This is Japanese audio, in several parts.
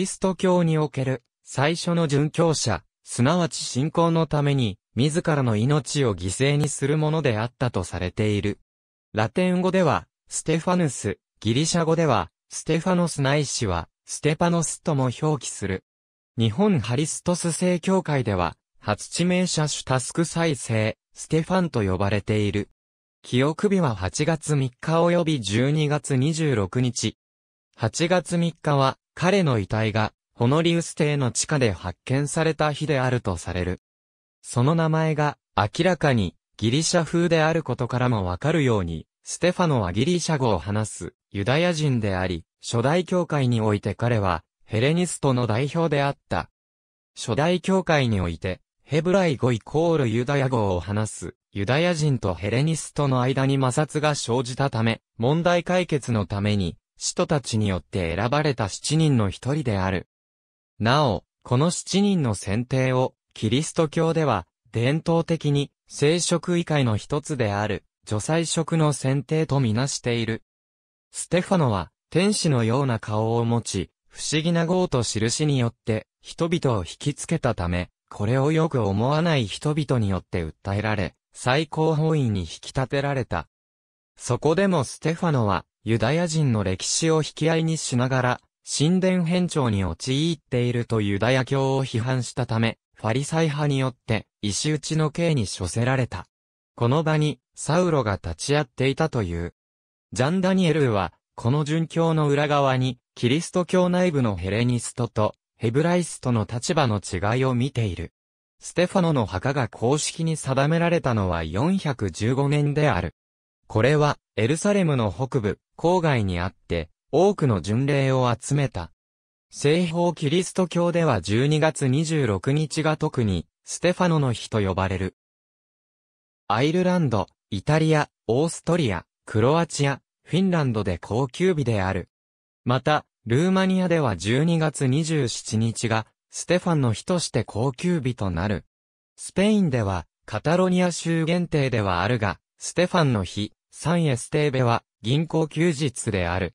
キリスト教における最初の殉教者、すなわち信仰のために、自らの命を犠牲にするものであったとされている。ラテン語では、ステファヌス、ギリシャ語では、ステファノスないしは、ステパノスとも表記する。日本ハリストス正教会では、初知名者主タスク再生、ステファンと呼ばれている。記憶日は8月3日及び12月26日。8月3日は、彼の遺体が、ホノリウス邸の地下で発見された日であるとされる。その名前が、明らかに、ギリシャ風であることからもわかるように、ステファノはギリシャ語を話す、ユダヤ人であり、初代教会において彼は、ヘレニストの代表であった。初代教会において、ヘブライ語イコールユダヤ語を話す、ユダヤ人とヘレニストの間に摩擦が生じたため、問題解決のために、使徒たちによって選ばれた七人の一人である。なお、この七人の選定を、キリスト教では、伝統的に、聖職以外の一つである、女祭職の選定とみなしている。ステファノは、天使のような顔を持ち、不思議な号と印によって、人々を引きつけたため、これをよく思わない人々によって訴えられ、最高法院に引き立てられた。そこでもステファノは、ユダヤ人の歴史を引き合いにしながら、神殿変調に陥っているとユダヤ教を批判したため、ファリサイ派によって石打ちの刑に処せられた。この場にサウロが立ち会っていたという。ジャン・ダニエルは、この殉教の裏側に、キリスト教内部のヘレニストとヘブライストの立場の違いを見ている。ステファノの墓が公式に定められたのは415年である。これは、エルサレムの北部、郊外にあって、多くの巡礼を集めた。西方キリスト教では12月26日が特に、ステファノの日と呼ばれる。アイルランド、イタリア、オーストリア、クロアチア、フィンランドで高級日である。また、ルーマニアでは12月27日が、ステファンの日として高級日となる。スペインでは、カタロニア州限定ではあるが、ステファンの日、サンエステーベは銀行休日である。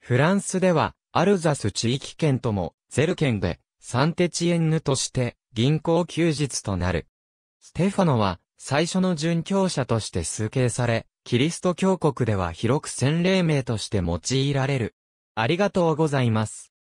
フランスではアルザス地域圏ともゼル圏でサンテチエンヌとして銀行休日となる。ステファノは最初の殉教者として崇敬され、キリスト教国では広く洗礼名として用いられる。ありがとうございます。